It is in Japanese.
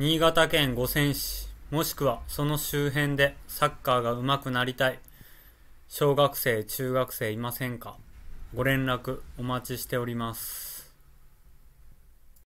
新潟県五泉市、もしくはその周辺でサッカーが上手くなりたい。小学生、中学生いませんかご連絡お待ちしております。